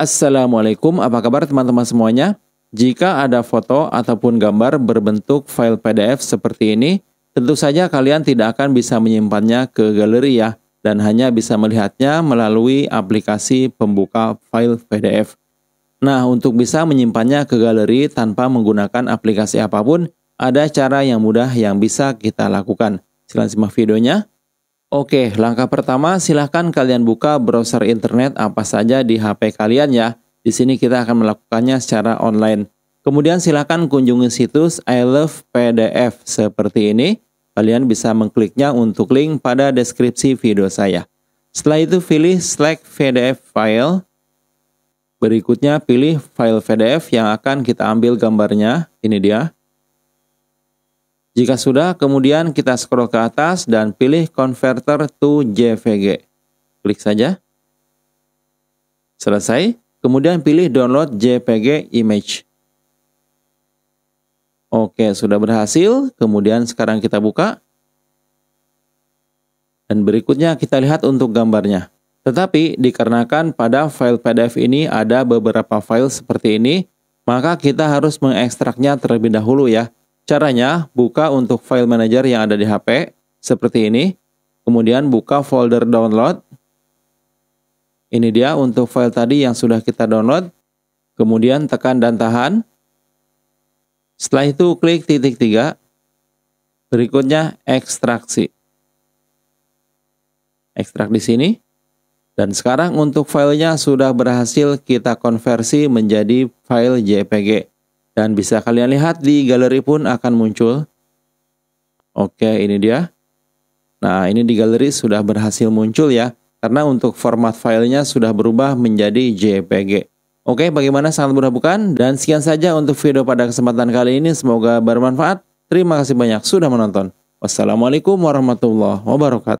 Assalamualaikum, apa kabar teman-teman semuanya? Jika ada foto ataupun gambar berbentuk file PDF seperti ini, tentu saja kalian tidak akan bisa menyimpannya ke galeri ya, dan hanya bisa melihatnya melalui aplikasi pembuka file PDF. Nah, untuk bisa menyimpannya ke galeri tanpa menggunakan aplikasi apapun, ada cara yang mudah yang bisa kita lakukan. Silahkan simak videonya. Oke, langkah pertama silahkan kalian buka browser internet apa saja di HP kalian ya. Di sini kita akan melakukannya secara online. Kemudian silahkan kunjungi situs I Love PDF seperti ini. Kalian bisa mengkliknya untuk link pada deskripsi video saya. Setelah itu pilih select PDF file. Berikutnya pilih file PDF yang akan kita ambil gambarnya. Ini dia. Jika sudah, kemudian kita scroll ke atas dan pilih Converter to JVG. Klik saja. Selesai. Kemudian pilih download JPG image. Oke, sudah berhasil. Kemudian sekarang kita buka. Dan berikutnya kita lihat untuk gambarnya. Tetapi dikarenakan pada file PDF ini ada beberapa file seperti ini, maka kita harus mengekstraknya terlebih dahulu ya. Caranya, buka untuk file manager yang ada di HP, seperti ini. Kemudian buka folder download. Ini dia untuk file tadi yang sudah kita download. Kemudian tekan dan tahan. Setelah itu klik titik tiga. Berikutnya ekstraksi. Ekstrak di sini. Dan sekarang untuk filenya sudah berhasil kita konversi menjadi file JPG. Dan bisa kalian lihat di galeri pun akan muncul. Oke, ini dia. Nah, ini di galeri sudah berhasil muncul ya. Karena untuk format filenya sudah berubah menjadi JPG. Oke, bagaimana sangat mudah bukan? Dan sekian saja untuk video pada kesempatan kali ini. Semoga bermanfaat. Terima kasih banyak sudah menonton. Wassalamualaikum warahmatullahi wabarakatuh.